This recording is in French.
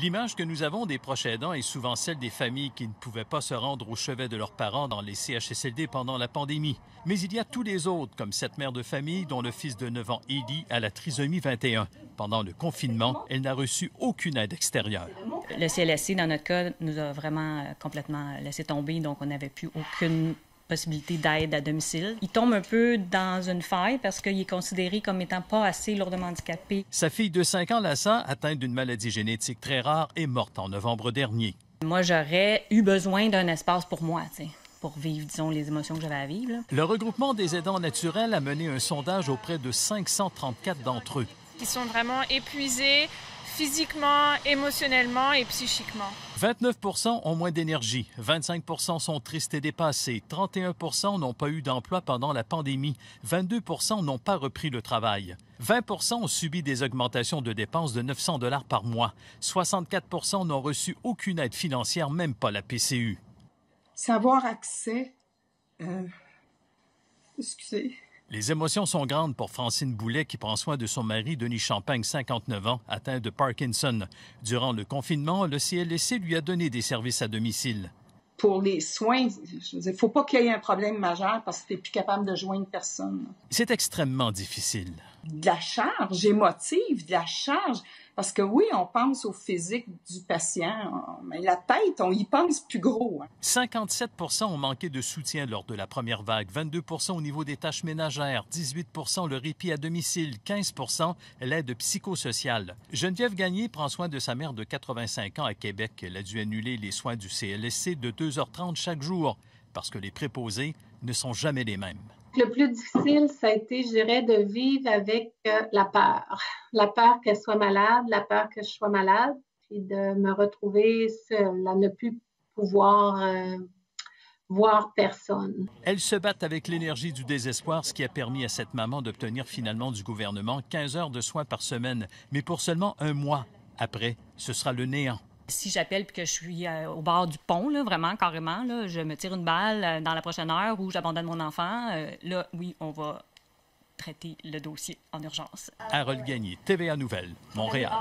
L'image que nous avons des proches aidants est souvent celle des familles qui ne pouvaient pas se rendre au chevet de leurs parents dans les CHSLD pendant la pandémie. Mais il y a tous les autres, comme cette mère de famille dont le fils de 9 ans, Eddie, a la trisomie 21. Pendant le confinement, elle n'a reçu aucune aide extérieure. Le CLSC, dans notre cas, nous a vraiment euh, complètement euh, laissé tomber, donc on n'avait plus aucune possibilité d'aide à domicile. Il tombe un peu dans une faille parce qu'il est considéré comme étant pas assez lourdement handicapé. Sa fille de 5 ans, Lassa, atteinte d'une maladie génétique très rare, est morte en novembre dernier. Moi, j'aurais eu besoin d'un espace pour moi, tu pour vivre, disons, les émotions que j'avais à vivre. Le regroupement des aidants naturels a mené un sondage auprès de 534 d'entre eux. Ils sont vraiment épuisés, physiquement, émotionnellement et psychiquement. 29 ont moins d'énergie, 25 sont tristes et dépassés, 31 n'ont pas eu d'emploi pendant la pandémie, 22 n'ont pas repris le travail. 20 ont subi des augmentations de dépenses de 900 dollars par mois. 64 n'ont reçu aucune aide financière, même pas la PCU. Savoir accès, euh, excusez, les émotions sont grandes pour Francine Boulet qui prend soin de son mari, Denis Champagne, 59 ans, atteint de Parkinson. Durant le confinement, le CLSC lui a donné des services à domicile. Pour les soins, il ne faut pas qu'il y ait un problème majeur parce que tu plus capable de joindre personne. C'est extrêmement difficile de la charge émotive, de la charge. Parce que oui, on pense au physique du patient, mais la tête, on y pense plus gros. 57 hein. ont manqué de soutien lors de la première vague, 22 au niveau des tâches ménagères, 18 le répit à domicile, 15 l'aide psychosociale. Geneviève Gagné prend soin de sa mère de 85 ans à Québec. Elle a dû annuler les soins du CLSC de 2h30 chaque jour parce que les préposés ne sont jamais les mêmes. Le plus difficile, ça a été, je dirais, de vivre avec euh, la peur. La peur qu'elle soit malade, la peur que je sois malade, puis de me retrouver seule, à ne plus pouvoir euh, voir personne. Elle se battent avec l'énergie du désespoir, ce qui a permis à cette maman d'obtenir finalement du gouvernement 15 heures de soins par semaine, mais pour seulement un mois. Après, ce sera le néant si j'appelle puis que je suis euh, au bord du pont, vraiment, carrément, je me tire une balle euh, dans la prochaine heure ou j'abandonne mon enfant, euh, là, oui, on va traiter le dossier en urgence. Harold Gagné, TVA Nouvelle, Montréal.